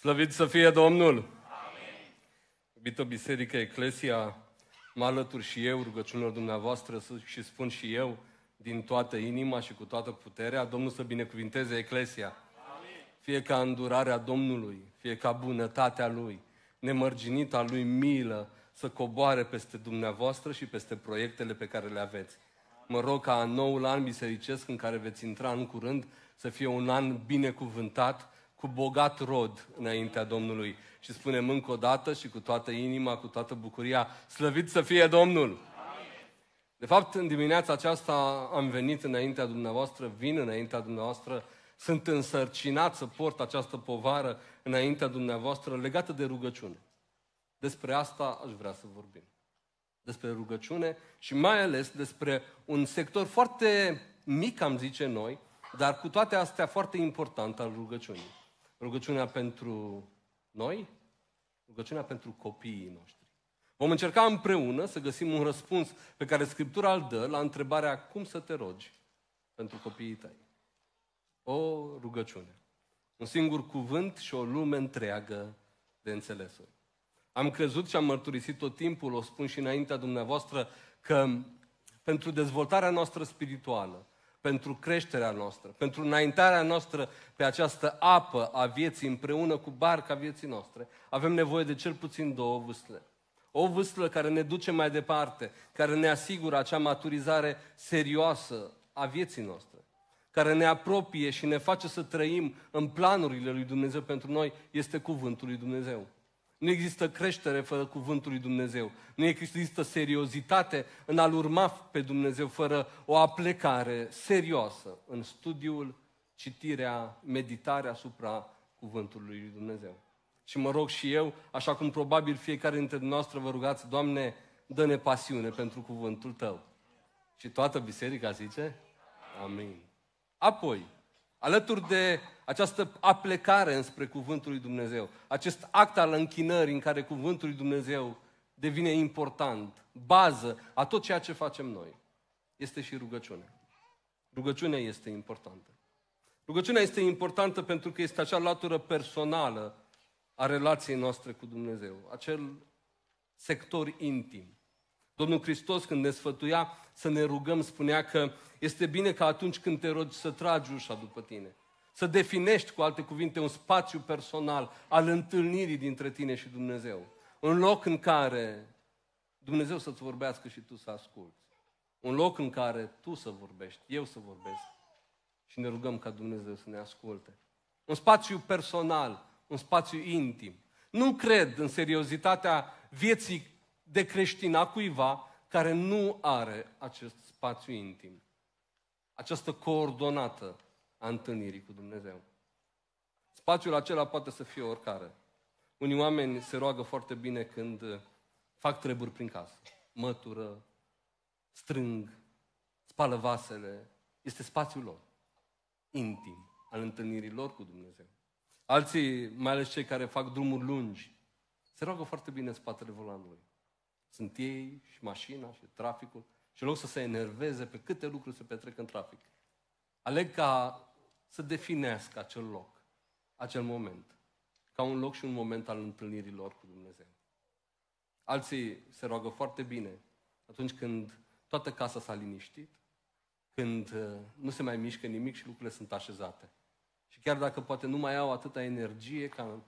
Slăvit să fie Domnul! Amin. Iubită Biserică Eclesia, mă alătur și eu rugăciunilor dumneavoastră și spun și eu din toată inima și cu toată puterea, Domnul să binecuvinteze Eclesia. Amin. Fie ca îndurarea Domnului, fie ca bunătatea Lui, nemărginita Lui milă, să coboare peste dumneavoastră și peste proiectele pe care le aveți. Mă rog ca noul an bisericesc în care veți intra în curând să fie un an binecuvântat, cu bogat rod înaintea Domnului. Și spunem încă o dată și cu toată inima, cu toată bucuria, slăvit să fie Domnul! De fapt, în dimineața aceasta am venit înaintea dumneavoastră, vin înaintea dumneavoastră, sunt însărcinat să port această povară înaintea dumneavoastră legată de rugăciune. Despre asta aș vrea să vorbim. Despre rugăciune și mai ales despre un sector foarte mic, am zice noi, dar cu toate astea foarte important al rugăciunii rugăciunea pentru noi, rugăciunea pentru copiii noștri. Vom încerca împreună să găsim un răspuns pe care Scriptura îl dă la întrebarea cum să te rogi pentru copiii tăi. O rugăciune. Un singur cuvânt și o lume întreagă de înțelesuri. Am crezut și am mărturisit tot timpul, o spun și înaintea dumneavoastră, că pentru dezvoltarea noastră spirituală, pentru creșterea noastră, pentru înaintarea noastră pe această apă a vieții împreună cu barca vieții noastre, avem nevoie de cel puțin două vâsle. O vâslă care ne duce mai departe, care ne asigură acea maturizare serioasă a vieții noastre, care ne apropie și ne face să trăim în planurile lui Dumnezeu pentru noi, este cuvântul lui Dumnezeu. Nu există creștere fără cuvântul lui Dumnezeu. Nu există seriozitate în a-L urma pe Dumnezeu fără o aplecare serioasă în studiul, citirea, meditarea asupra cuvântului lui Dumnezeu. Și mă rog și eu, așa cum probabil fiecare dintre noastre vă rugați, Doamne, dă-ne pasiune pentru cuvântul Tău. Și toată biserica zice, Amin. Apoi, Alături de această aplecare înspre Cuvântul lui Dumnezeu, acest act al închinării în care Cuvântul lui Dumnezeu devine important, bază a tot ceea ce facem noi, este și rugăciunea. Rugăciunea este importantă. Rugăciunea este importantă pentru că este acea latură personală a relației noastre cu Dumnezeu, acel sector intim. Domnul Hristos, când ne sfătuia să ne rugăm, spunea că este bine ca atunci când te rogi să tragi ușa după tine. Să definești, cu alte cuvinte, un spațiu personal al întâlnirii dintre tine și Dumnezeu. Un loc în care Dumnezeu să-ți vorbească și tu să asculți. Un loc în care tu să vorbești, eu să vorbesc. Și ne rugăm ca Dumnezeu să ne asculte. Un spațiu personal, un spațiu intim. Nu cred în seriozitatea vieții de creștin a cuiva care nu are acest spațiu intim această coordonată a întâlnirii cu Dumnezeu. Spațiul acela poate să fie oricare. Unii oameni se roagă foarte bine când fac treburi prin casă. Mătură, strâng, spală vasele. Este spațiul lor, intim, al întâlnirii lor cu Dumnezeu. Alții, mai ales cei care fac drumuri lungi, se roagă foarte bine în spatele volanului. Sunt ei și mașina și traficul. Și în loc să se enerveze pe câte lucruri se petrec în trafic, aleg ca să definească acel loc, acel moment, ca un loc și un moment al întâlnirii lor cu Dumnezeu. Alții se roagă foarte bine atunci când toată casa s-a liniștit, când uh, nu se mai mișcă nimic și lucrurile sunt așezate. Și chiar dacă poate nu mai au atâta energie ca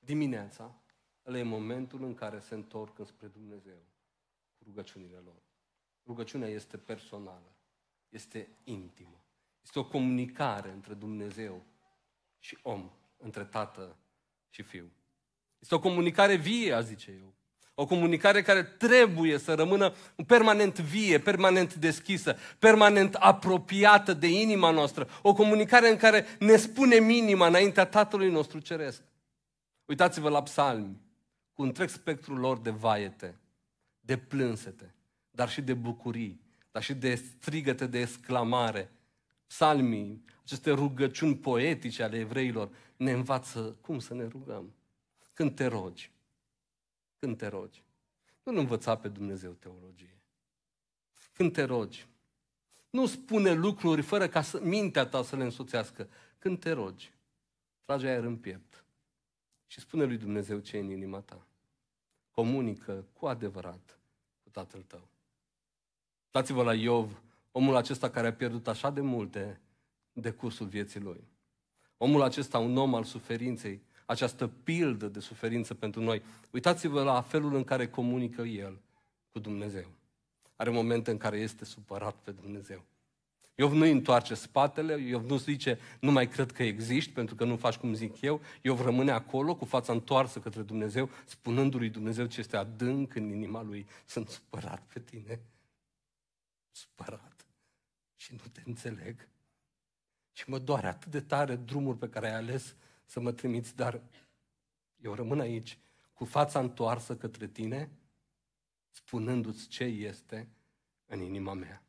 dimineața, ăla e momentul în care se întorc înspre Dumnezeu cu rugăciunile lor. Rugăciunea este personală, este intimă. Este o comunicare între Dumnezeu și om, între tată și fiu. Este o comunicare vie, a zice eu. O comunicare care trebuie să rămână permanent vie, permanent deschisă, permanent apropiată de inima noastră. O comunicare în care ne spunem inima înaintea Tatălui nostru Ceresc. Uitați-vă la psalmi, cu întreg spectrul lor de vaiete, de plânsete, dar și de bucurii, dar și de strigăte de exclamare. Psalmii, aceste rugăciuni poetice ale evreilor, ne învață cum să ne rugăm. Când te rogi. Când te rogi. Nu-L învăța pe Dumnezeu teologie. Când te rogi. Nu spune lucruri fără ca să, mintea ta să le însoțească. Când te rogi, trage aer în piept și spune lui Dumnezeu ce e în inima ta. Comunică cu adevărat cu Tatăl tău. Uitați-vă la Iov, omul acesta care a pierdut așa de multe de cursul vieții lui. Omul acesta, un om al suferinței, această pildă de suferință pentru noi. Uitați-vă la felul în care comunică el cu Dumnezeu. Are momente în care este supărat pe Dumnezeu. Iov nu întoarce spatele, Iov nu zice, nu mai cred că existi pentru că nu faci cum zic eu. Iov rămâne acolo cu fața întoarsă către Dumnezeu, spunându-lui Dumnezeu ce este adânc în inima lui, sunt supărat pe tine supărat și nu te înțeleg. Și mă doare atât de tare drumul pe care ai ales să mă trimiți, dar eu rămân aici cu fața întoarsă către tine, spunându-ți ce este în inima mea.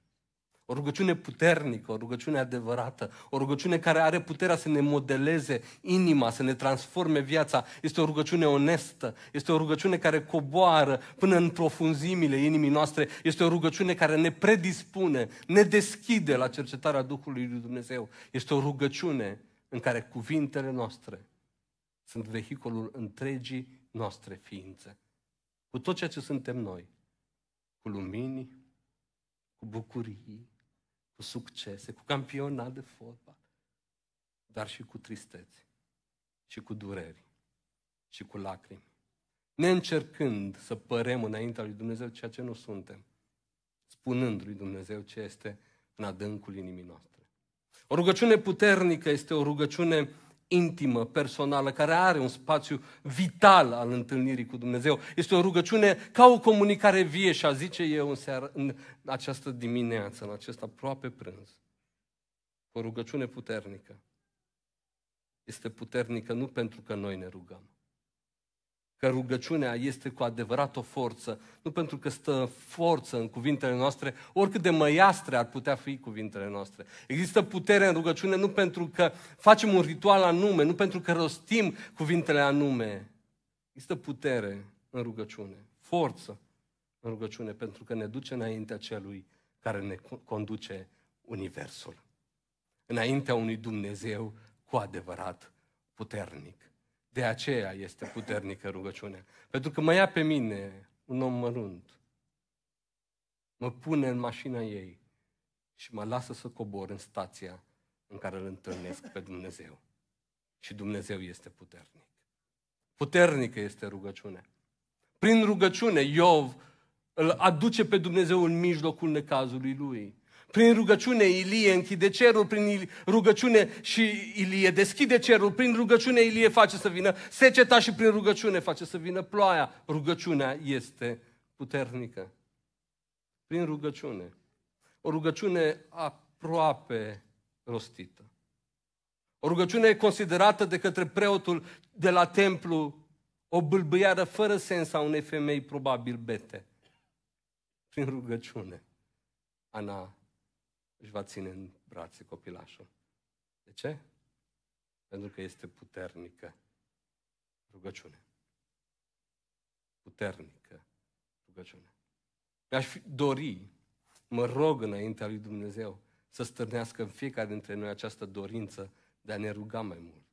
O rugăciune puternică, o rugăciune adevărată, o rugăciune care are puterea să ne modeleze inima, să ne transforme viața. Este o rugăciune onestă, este o rugăciune care coboară până în profunzimile inimii noastre, este o rugăciune care ne predispune, ne deschide la cercetarea Duhului lui Dumnezeu. Este o rugăciune în care cuvintele noastre sunt vehiculul întregii noastre ființe. Cu tot ceea ce suntem noi, cu lumini, cu bucurii, cu succese, cu campionat de fotbal, dar și cu tristeți, și cu dureri, și cu lacrimi. Ne încercând să părem înaintea lui Dumnezeu ceea ce nu suntem, spunând lui Dumnezeu ce este în adâncul inimii noastre. O rugăciune puternică este o rugăciune intimă, personală, care are un spațiu vital al întâlnirii cu Dumnezeu. Este o rugăciune ca o comunicare vie și a zice eu în, seara, în această dimineață, în acest aproape prânz. O rugăciune puternică. Este puternică nu pentru că noi ne rugăm, că rugăciunea este cu adevărat o forță, nu pentru că stă forță în cuvintele noastre, oricât de măiastre ar putea fi cuvintele noastre. Există putere în rugăciune nu pentru că facem un ritual anume, nu pentru că rostim cuvintele anume. Există putere în rugăciune, forță în rugăciune, pentru că ne duce înaintea celui care ne conduce Universul. Înaintea unui Dumnezeu cu adevărat puternic. De aceea este puternică rugăciunea. Pentru că mă ia pe mine un om mărunt, mă pune în mașina ei și mă lasă să cobor în stația în care îl întâlnesc pe Dumnezeu. Și Dumnezeu este puternic. Puternică este rugăciunea. Prin rugăciune, Iov îl aduce pe Dumnezeu în mijlocul necazului lui. Prin rugăciune Ilie închide cerul, prin rugăciune și Ilie deschide cerul, prin rugăciune Ilie face să vină seceta și prin rugăciune face să vină ploaia. Rugăciunea este puternică. Prin rugăciune. O rugăciune aproape rostită. O rugăciune considerată de către preotul de la templu o bâlbâiară fără sens a unei femei, probabil bete. Prin rugăciune, Ana își va ține în brațe copilașul. De ce? Pentru că este puternică rugăciune. Puternică rugăciune. Mi-aș dori, mă rog înaintea lui Dumnezeu, să stârnească în fiecare dintre noi această dorință de a ne ruga mai mult.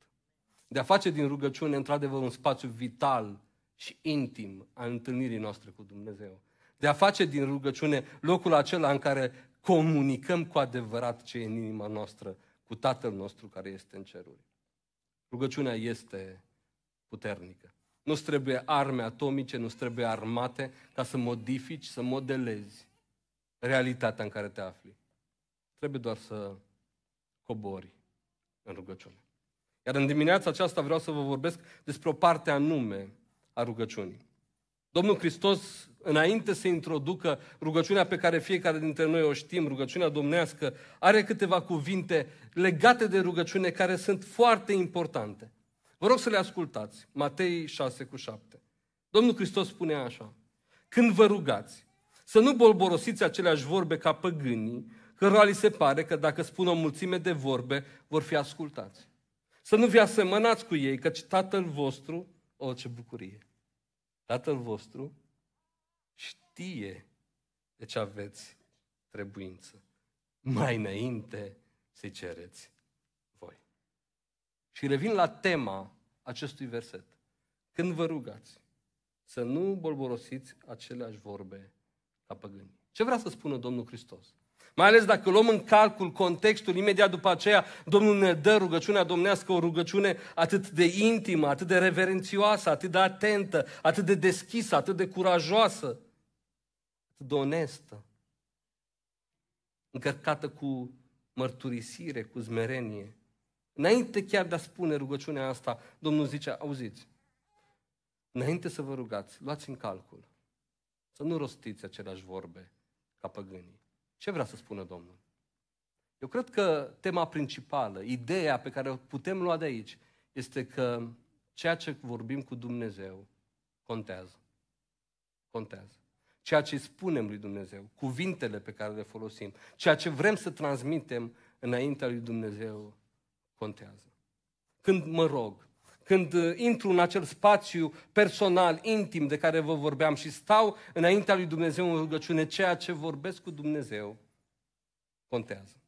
De a face din rugăciune, într-adevăr, un spațiu vital și intim a întâlnirii noastre cu Dumnezeu. De a face din rugăciune locul acela în care comunicăm cu adevărat ce e în inima noastră cu Tatăl nostru care este în ceruri. Rugăciunea este puternică. nu trebuie arme atomice, nu trebuie armate ca să modifici, să modelezi realitatea în care te afli. Trebuie doar să cobori în rugăciune. Iar în dimineața aceasta vreau să vă vorbesc despre o parte anume a rugăciunii. Domnul Hristos, înainte să introducă rugăciunea pe care fiecare dintre noi o știm, rugăciunea domnească, are câteva cuvinte legate de rugăciune care sunt foarte importante. Vă rog să le ascultați. Matei 6 cu 7. Domnul Hristos spune așa. Când vă rugați, să nu bolborosiți aceleași vorbe ca păgânii, cărora li se pare că dacă spun o mulțime de vorbe, vor fi ascultați. Să nu vi asemănați cu ei, căci Tatăl vostru, o, ce bucurie! Tatăl vostru știe de ce aveți trebuință. Mai înainte să-i cereți voi. Și revin la tema acestui verset. Când vă rugați, să nu bolborosiți aceleași vorbe ca păgâni. Ce vrea să spună Domnul Hristos? Mai ales dacă luăm în calcul contextul, imediat după aceea Domnul ne dă rugăciunea domnească, o rugăciune atât de intimă, atât de reverențioasă, atât de atentă, atât de deschisă, atât de curajoasă, atât de onestă, încărcată cu mărturisire, cu zmerenie. Înainte chiar de a spune rugăciunea asta, Domnul zice, auziți, înainte să vă rugați, luați în calcul să nu rostiți aceleași vorbe ca păgânii ce vrea să spună Domnul? Eu cred că tema principală, ideea pe care o putem lua de aici, este că ceea ce vorbim cu Dumnezeu contează. Contează. Ceea ce spunem lui Dumnezeu, cuvintele pe care le folosim, ceea ce vrem să transmitem înaintea lui Dumnezeu contează. Când mă rog, când uh, intru în acel spațiu personal, intim de care vă vorbeam și stau înaintea lui Dumnezeu în rugăciune, ceea ce vorbesc cu Dumnezeu contează.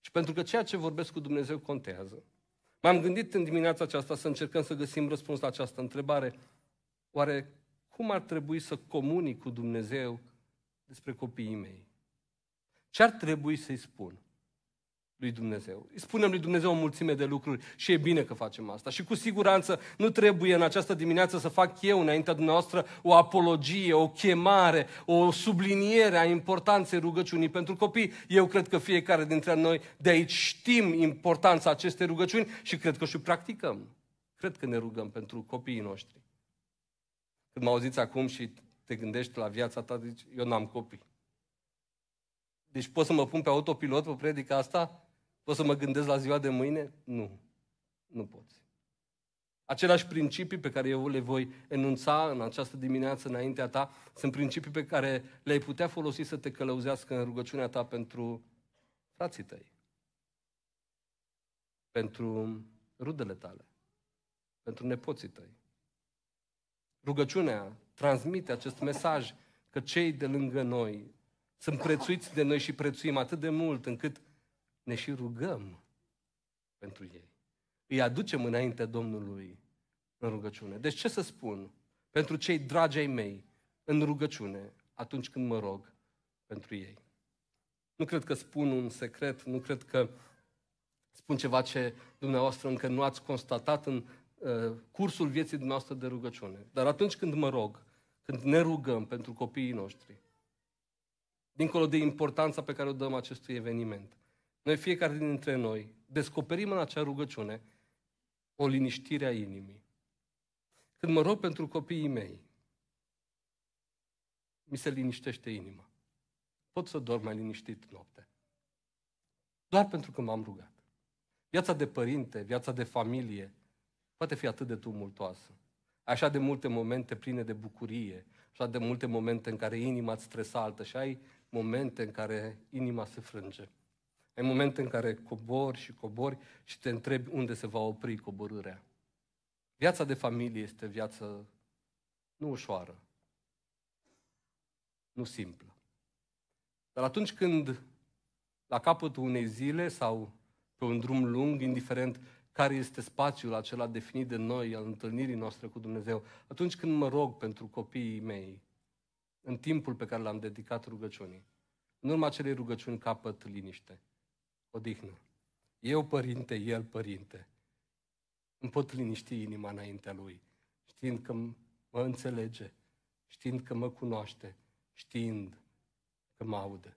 Și pentru că ceea ce vorbesc cu Dumnezeu contează, m-am gândit în dimineața aceasta să încercăm să găsim răspuns la această întrebare. Oare cum ar trebui să comunic cu Dumnezeu despre copiii mei? Ce ar trebui să-i spun? lui Dumnezeu. Îi spunem lui Dumnezeu o mulțime de lucruri și e bine că facem asta. Și cu siguranță nu trebuie în această dimineață să fac eu înaintea dumneavoastră o apologie, o chemare, o subliniere a importanței rugăciunii pentru copii. Eu cred că fiecare dintre noi de aici știm importanța acestei rugăciuni și cred că și practicăm. Cred că ne rugăm pentru copiii noștri. Când mă auziți acum și te gândești la viața ta, zici, eu n-am copii. Deci pot să mă pun pe autopilot, pe predica asta? Pot să mă gândesc la ziua de mâine? Nu. Nu poți. Aceleași principii pe care eu le voi enunța în această dimineață înaintea ta sunt principii pe care le-ai putea folosi să te călăuzească în rugăciunea ta pentru frații tăi, pentru rudele tale, pentru nepoții tăi. Rugăciunea transmite acest mesaj că cei de lângă noi sunt prețuiți de noi și prețuim atât de mult încât ne și rugăm pentru ei. Îi aducem înainte Domnului în rugăciune. Deci ce să spun pentru cei dragi ai mei în rugăciune atunci când mă rog pentru ei? Nu cred că spun un secret, nu cred că spun ceva ce dumneavoastră încă nu ați constatat în uh, cursul vieții dumneavoastră de rugăciune. Dar atunci când mă rog, când ne rugăm pentru copiii noștri, dincolo de importanța pe care o dăm acestui eveniment, noi fiecare dintre noi descoperim în acea rugăciune o liniștire a inimii. Când mă rog pentru copiii mei, mi se liniștește inima. Pot să dorm mai liniștit noapte. Doar pentru că m-am rugat. Viața de părinte, viața de familie, poate fi atât de tumultoasă. Așa de multe momente pline de bucurie, așa de multe momente în care inima îți stresaltă și ai momente în care inima se frânge. Ai momente în care cobori și cobori și te întrebi unde se va opri coborârea. Viața de familie este viață nu ușoară, nu simplă. Dar atunci când la capătul unei zile sau pe un drum lung, indiferent care este spațiul acela definit de noi, al întâlnirii noastre cu Dumnezeu, atunci când mă rog pentru copiii mei, în timpul pe care l-am dedicat rugăciunii, în urma acelei rugăciuni capăt liniște odihnă. Eu, părinte, el, părinte. Îmi pot liniști inima înaintea lui, știind că mă înțelege, știind că mă cunoaște, știind că mă aude.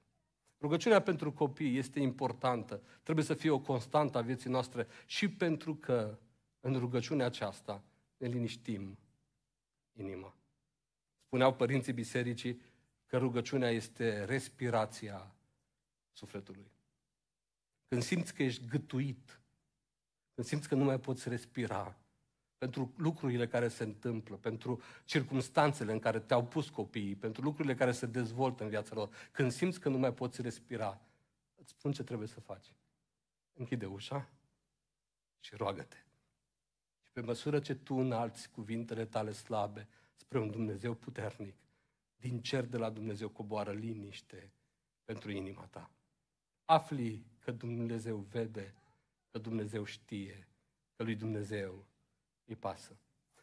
Rugăciunea pentru copii este importantă, trebuie să fie o constantă a vieții noastre și pentru că în rugăciunea aceasta ne liniștim inima. Spuneau părinții bisericii că rugăciunea este respirația sufletului când simți că ești gătuit, când simți că nu mai poți respira, pentru lucrurile care se întâmplă, pentru circunstanțele în care te-au pus copiii, pentru lucrurile care se dezvoltă în viața lor, când simți că nu mai poți respira, îți spun ce trebuie să faci. Închide ușa și roagă-te. Și pe măsură ce tu înalți cuvintele tale slabe spre un Dumnezeu puternic, din cer de la Dumnezeu coboară liniște pentru inima ta. Afli că Dumnezeu vede, că Dumnezeu știe, că lui Dumnezeu îi pasă.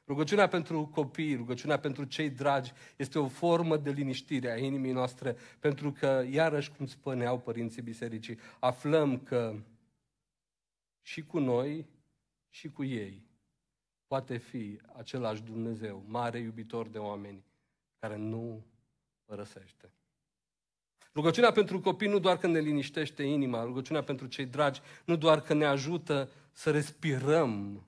Rugăciunea pentru copii, rugăciunea pentru cei dragi este o formă de liniștire a inimii noastre, pentru că, iarăși, cum spuneau părinții bisericii, aflăm că și cu noi și cu ei poate fi același Dumnezeu, mare iubitor de oameni, care nu părăsește. Rugăciunea pentru copii nu doar că ne liniștește inima, rugăciunea pentru cei dragi nu doar că ne ajută să respirăm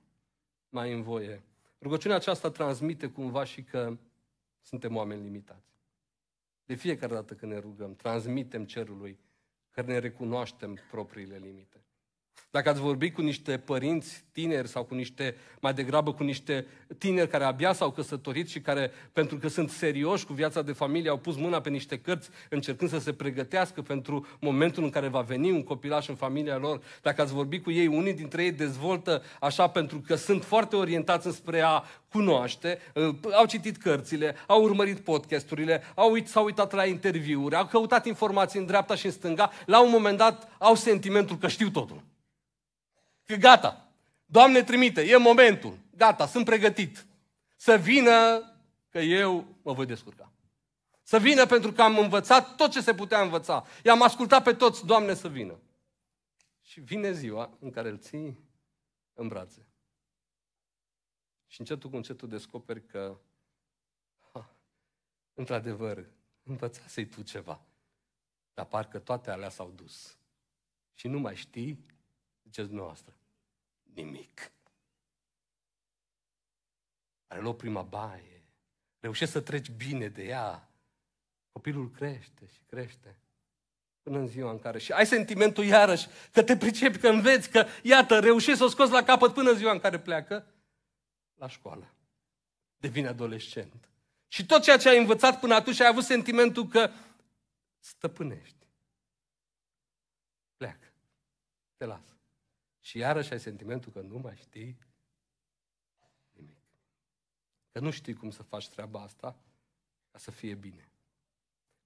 mai în voie. Rugăciunea aceasta transmite cumva și că suntem oameni limitați. De fiecare dată când ne rugăm, transmitem cerului că ne recunoaștem propriile limite. Dacă ați vorbit cu niște părinți tineri sau cu niște, mai degrabă cu niște tineri care abia s-au căsătorit și care, pentru că sunt serioși cu viața de familie, au pus mâna pe niște cărți încercând să se pregătească pentru momentul în care va veni un copilaș în familia lor. Dacă ați vorbit cu ei, unii dintre ei dezvoltă așa pentru că sunt foarte orientați înspre a cunoaște, au citit cărțile, au urmărit podcasturile, au uit, s-au uitat la interviuri, au căutat informații în dreapta și în stânga, la un moment dat au sentimentul că știu totul. Că gata, Doamne trimite, e momentul, gata, sunt pregătit. Să vină că eu mă voi descurca. Să vină pentru că am învățat tot ce se putea învăța. I-am ascultat pe toți, Doamne, să vină. Și vine ziua în care îl ții în brațe. Și încetul cu încetul descoperi că, ha, într-adevăr, să-i tu ceva. Dar parcă toate alea s-au dus. Și nu mai știi, ziceți dumneavoastră nimic. Are loc prima baie, reușești să treci bine de ea, copilul crește și crește până în ziua în care și ai sentimentul iarăși că te pricepi, că înveți, că iată, reușești să o scoți la capăt până în ziua în care pleacă la școală. Devine adolescent. Și tot ceea ce ai învățat până atunci ai avut sentimentul că stăpânești. Pleacă. Te lasă. Și iarăși ai sentimentul că nu mai știi nimic. Că nu știi cum să faci treaba asta ca să fie bine.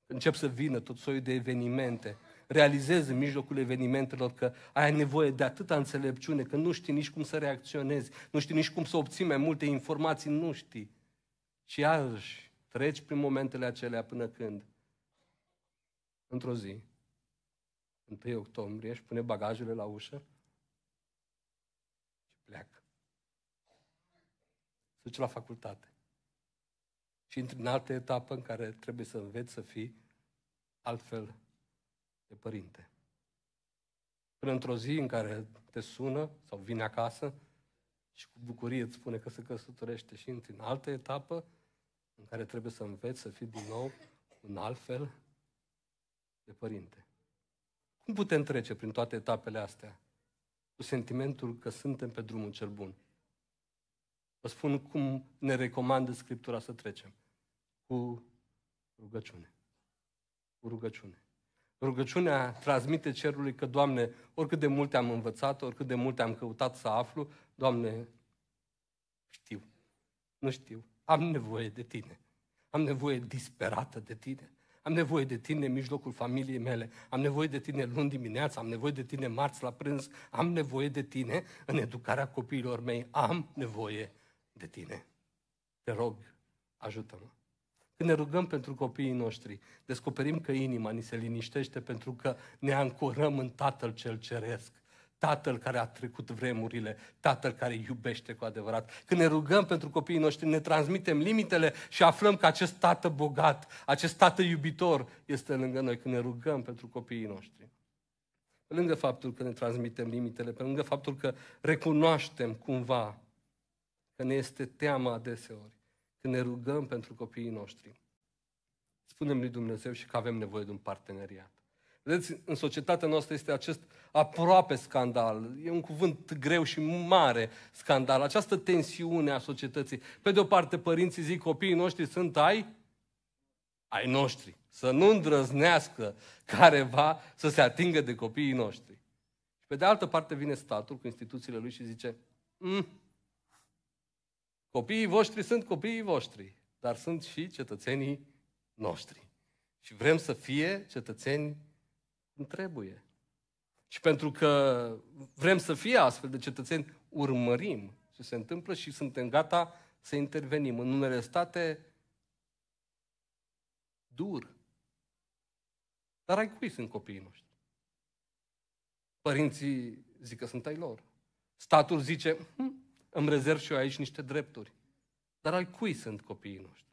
Încep să vină tot soiul de evenimente. Realizezi în mijlocul evenimentelor că ai nevoie de atâta înțelepciune, că nu știi nici cum să reacționezi, nu știi nici cum să obții mai multe informații, nu știi. Și iarăși treci prin momentele acelea până când, într-o zi, 1 octombrie, își pune bagajele la ușă Pleacă. Se duce la facultate. Și intri în altă etapă în care trebuie să înveți să fii altfel de părinte. Până într-o zi în care te sună sau vine acasă și cu bucurie îți spune că se căsătorește și intri în altă etapă în care trebuie să înveți să fii din nou un altfel de părinte. Cum putem trece prin toate etapele astea? cu sentimentul că suntem pe drumul cel bun. Vă spun cum ne recomandă Scriptura să trecem. Cu rugăciune. Cu rugăciune. Rugăciunea transmite cerului că, Doamne, oricât de multe am învățat, oricât de multe am căutat să aflu, Doamne, știu, nu știu, am nevoie de Tine. Am nevoie disperată de Tine. Am nevoie de tine în mijlocul familiei mele, am nevoie de tine luni dimineața, am nevoie de tine marți la prânz, am nevoie de tine în educarea copiilor mei, am nevoie de tine. Te rog, ajută-mă. Când ne rugăm pentru copiii noștri, descoperim că inima ni se liniștește pentru că ne ancorăm în Tatăl cel Ceresc Tatăl care a trecut vremurile, Tatăl care iubește cu adevărat. Când ne rugăm pentru copiii noștri, ne transmitem limitele și aflăm că acest Tată bogat, acest Tată iubitor este lângă noi când ne rugăm pentru copiii noștri. Pe lângă faptul că ne transmitem limitele, pe lângă faptul că recunoaștem cumva că ne este teama adeseori, când ne rugăm pentru copiii noștri, spunem lui Dumnezeu și că avem nevoie de un parteneriat. Vedeți, în societatea noastră este acest aproape scandal. E un cuvânt greu și mare scandal. Această tensiune a societății. Pe de o parte, părinții zic copiii noștri sunt ai ai noștri. Să nu îndrăznească careva să se atingă de copiii noștri. Și pe de altă parte vine statul cu instituțiile lui și zice mm, copiii voștri sunt copiii voștri, dar sunt și cetățenii noștri. Și vrem să fie cetățeni cum trebuie. Și pentru că vrem să fie astfel de cetățeni, urmărim ce se întâmplă și suntem gata să intervenim. În unele state, dur. Dar ai cui sunt copiii noștri? Părinții zic că sunt ai lor. Statul zice, hm, îmi rezerv și eu aici niște drepturi. Dar ai cui sunt copiii noștri?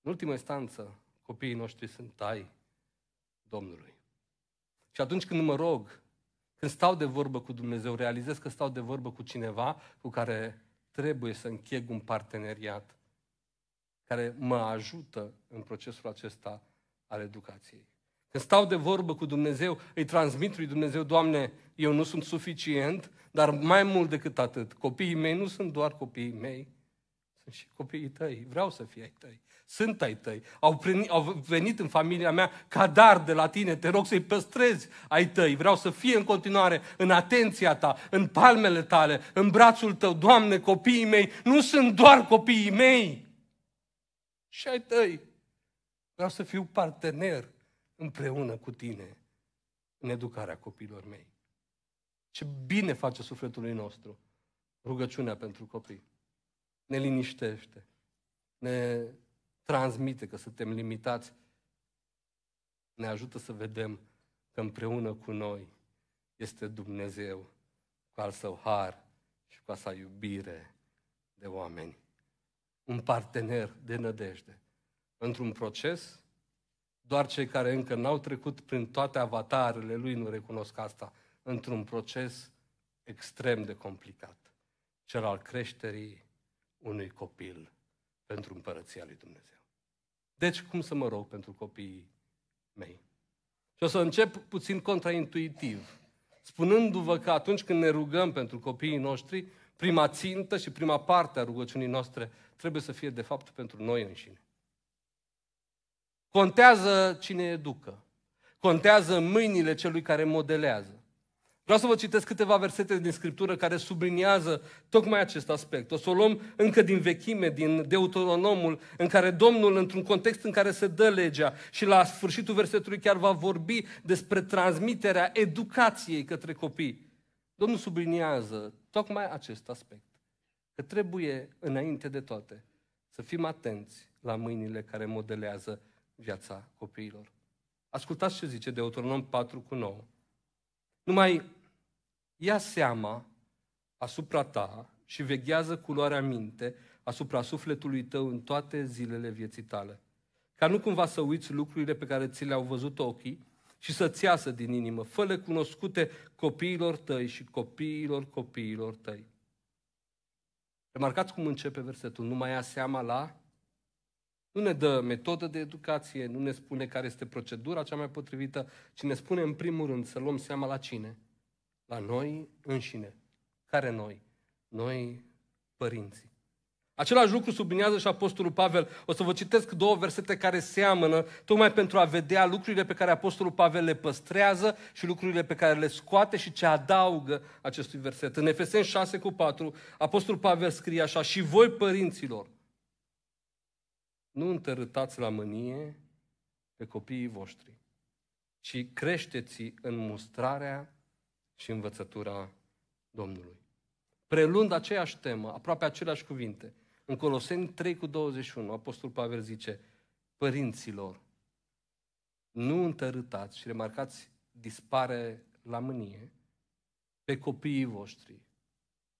În ultima instanță, copiii noștri sunt ai Domnului. Și atunci când mă rog, când stau de vorbă cu Dumnezeu, realizez că stau de vorbă cu cineva cu care trebuie să încheg un parteneriat care mă ajută în procesul acesta al educației. Când stau de vorbă cu Dumnezeu, îi transmit lui Dumnezeu, Doamne, eu nu sunt suficient, dar mai mult decât atât, copiii mei nu sunt doar copiii mei, sunt și copiii tăi, vreau să fie ai tăi, sunt ai tăi, au, prin, au venit în familia mea ca dar de la tine, te rog să-i păstrezi ai tăi, vreau să fie în continuare în atenția ta, în palmele tale, în brațul tău, Doamne, copiii mei, nu sunt doar copiii mei, și ai tăi. Vreau să fiu partener împreună cu tine în educarea copiilor mei. Ce bine face sufletului nostru rugăciunea pentru copii ne liniștește, ne transmite că suntem limitați, ne ajută să vedem că împreună cu noi este Dumnezeu cu al său har și cu a sa iubire de oameni. Un partener de nădejde. Într-un proces, doar cei care încă n-au trecut prin toate avatarele lui nu recunosc asta. Într-un proces extrem de complicat, cel al creșterii unui copil pentru împărăția lui Dumnezeu. Deci, cum să mă rog pentru copiii mei? Și o să încep puțin contraintuitiv, spunându-vă că atunci când ne rugăm pentru copiii noștri, prima țintă și prima parte a rugăciunii noastre trebuie să fie, de fapt, pentru noi înșine. Contează cine educă. Contează mâinile celui care modelează. Vreau să vă citesc câteva versete din Scriptură care subliniază tocmai acest aspect. O să o luăm încă din vechime, din Deuteronomul, în care Domnul, într-un context în care se dă legea și la sfârșitul versetului chiar va vorbi despre transmiterea educației către copii. Domnul subliniază tocmai acest aspect. Că trebuie, înainte de toate, să fim atenți la mâinile care modelează viața copiilor. Ascultați ce zice Deuteronom 4 cu 9. Numai ia seama asupra ta și veghează culoarea minte asupra sufletului tău în toate zilele vieții tale. Ca nu cumva să uiți lucrurile pe care ți le-au văzut ochii și să-ți iasă din inimă. Fă-le cunoscute copiilor tăi și copiilor copiilor tăi. Remarcați cum începe versetul. Nu mai ia seama la nu ne dă metodă de educație, nu ne spune care este procedura cea mai potrivită, ci ne spune în primul rând să luăm seama la cine? La noi înșine. Care noi? Noi părinții. Același lucru subliniază și Apostolul Pavel. O să vă citesc două versete care seamănă, tocmai pentru a vedea lucrurile pe care Apostolul Pavel le păstrează și lucrurile pe care le scoate și ce adaugă acestui verset. În Efeseni 6 cu 4, Apostolul Pavel scrie așa, și voi părinților, nu întărâtați la mânie pe copiii voștri, ci creșteți în mustrarea și învățătura Domnului. Prelund aceeași temă, aproape aceleași cuvinte, în Coloseni 3 cu 21, Apostol Pavel zice, părinților, nu întărâtați și remarcați, dispare la mânie, pe copiii voștri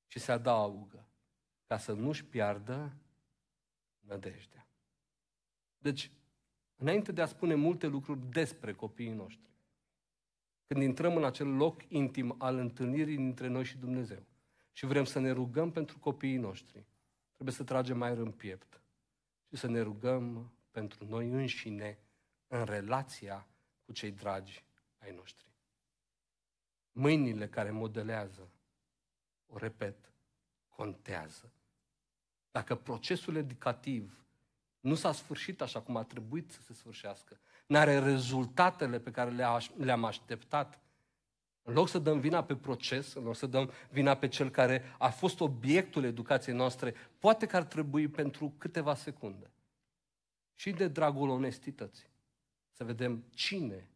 și se adaugă ca să nu-și piardă nădejdea. Deci, înainte de a spune multe lucruri despre copiii noștri, când intrăm în acel loc intim al întâlnirii dintre noi și Dumnezeu și vrem să ne rugăm pentru copiii noștri, trebuie să tragem mai în piept și să ne rugăm pentru noi înșine în relația cu cei dragi ai noștri. Mâinile care modelează, o repet, contează. Dacă procesul educativ nu s-a sfârșit așa cum a trebuit să se sfârșească. N-are rezultatele pe care le-am așteptat. În loc să dăm vina pe proces, în loc să dăm vina pe cel care a fost obiectul educației noastre, poate că ar trebui pentru câteva secunde. Și de dragul onestității. Să vedem cine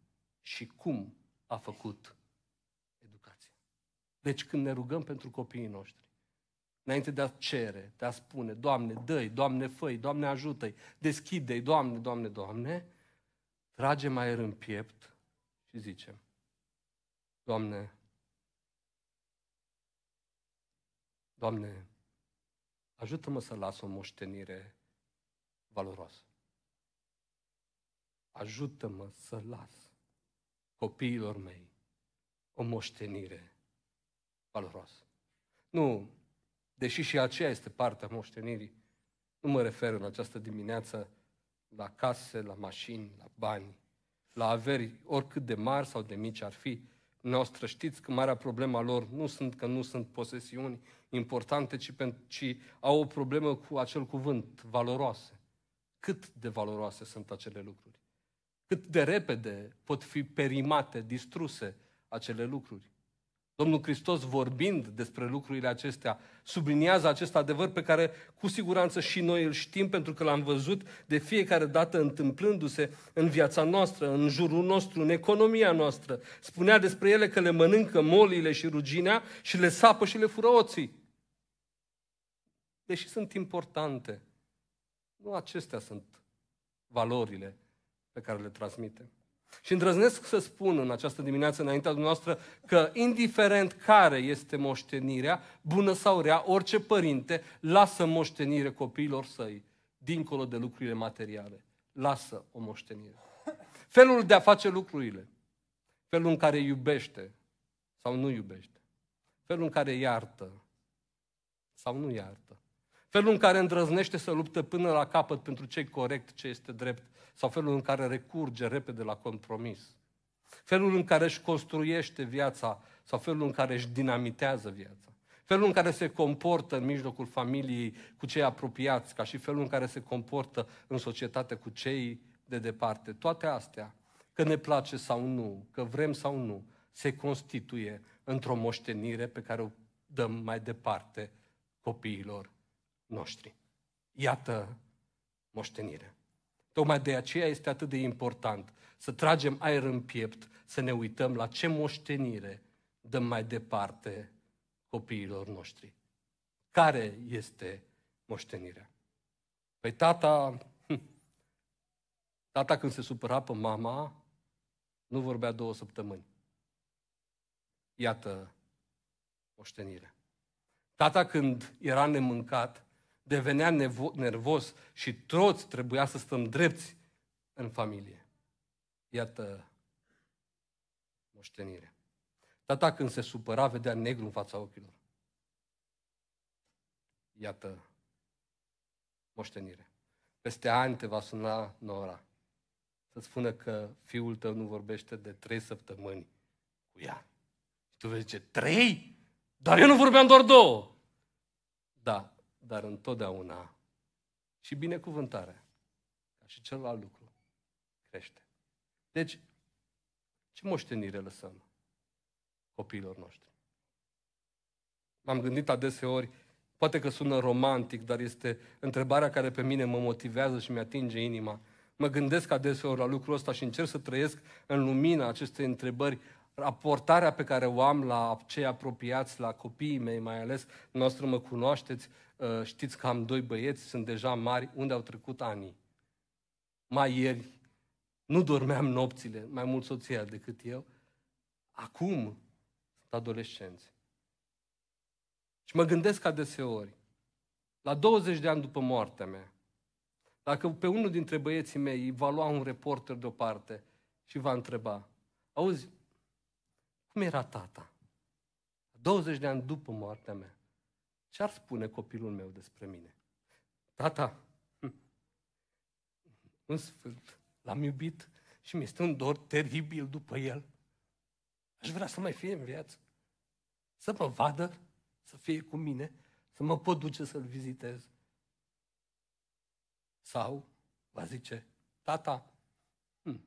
și cum a făcut educația. Deci când ne rugăm pentru copiii noștri, Înainte de a cere, de a spune, Doamne, dă Doamne, fă Doamne, ajută-i, deschide-i, Doamne, Doamne, Doamne, tragem aer în piept și zicem, Doamne, Doamne, ajută-mă să las o moștenire valoroasă. Ajută-mă să las copiilor mei o moștenire valoroasă. Nu deși și aceea este partea moștenirii, nu mă refer în această dimineață la case, la mașini, la bani, la averi, oricât de mari sau de mici ar fi, noastră știți că marea problema lor nu sunt că nu sunt posesiuni importante, ci, ci au o problemă cu acel cuvânt, valoroase. Cât de valoroase sunt acele lucruri? Cât de repede pot fi perimate, distruse acele lucruri? Domnul Hristos, vorbind despre lucrurile acestea, subliniază acest adevăr pe care cu siguranță și noi îl știm pentru că l-am văzut de fiecare dată întâmplându-se în viața noastră, în jurul nostru, în economia noastră. Spunea despre ele că le mănâncă molile și ruginea și le sapă și le fură oții. Deși sunt importante, nu acestea sunt valorile pe care le transmitem. Și îndrăznesc să spun în această dimineață înaintea dumneavoastră că indiferent care este moștenirea, bună sau rea, orice părinte lasă moștenire copiilor săi, dincolo de lucrurile materiale. Lasă o moștenire. Felul de a face lucrurile, felul în care iubește sau nu iubește, felul în care iartă sau nu iartă, felul în care îndrăznește să luptă până la capăt pentru ce e corect, ce este drept sau felul în care recurge repede la compromis, felul în care își construiește viața sau felul în care își dinamitează viața, felul în care se comportă în mijlocul familiei cu cei apropiați, ca și felul în care se comportă în societate cu cei de departe. Toate astea, că ne place sau nu, că vrem sau nu, se constituie într-o moștenire pe care o dăm mai departe copiilor noștri. Iată moștenire. Tocmai de aceea este atât de important să tragem aer în piept, să ne uităm la ce moștenire dăm mai departe copiilor noștri. Care este moștenirea? Păi tata, hm, tata când se supăra pe mama, nu vorbea două săptămâni. Iată moștenirea. Tata când era nemâncat, devenea nevo- nervos și toți trebuia să stăm drepți în familie. Iată moștenirea. Tata când se supăra, vedea negru în fața ochilor. Iată moștenire. Peste ani te va suna Nora să spună că fiul tău nu vorbește de trei săptămâni cu ea. Și tu vezi ce, trei? Dar eu nu vorbeam doar două. Da, dar întotdeauna și binecuvântarea, ca și celălalt lucru, crește. Deci, ce moștenire lăsăm copiilor noștri? M-am gândit adeseori, poate că sună romantic, dar este întrebarea care pe mine mă motivează și mi-atinge inima. Mă gândesc adeseori la lucrul ăsta și încerc să trăiesc în lumina acestei întrebări raportarea pe care o am la cei apropiați, la copiii mei mai ales, noastră mă cunoașteți, Eh, știți că am doi băieți, sunt deja mari, unde au trecut anii? Mai ieri nu dormeam nopțile, mai mult soția decât eu. Acum sunt adolescenți. Și mă gândesc adeseori, la 20 de ani după moartea mea, dacă pe unul dintre băieții mei îi va lua un reporter deoparte și va întreba, auzi, cum era tata? 20 de ani după moartea mea. Ce ar spune copilul meu despre mine? Tata, în hm, sfânt, l-am iubit și mi-este un dor teribil după el. Aș vrea să mai fie în viață. Să mă vadă, să fie cu mine, să mă pot duce să-l vizitez. Sau va zice, tata, hm,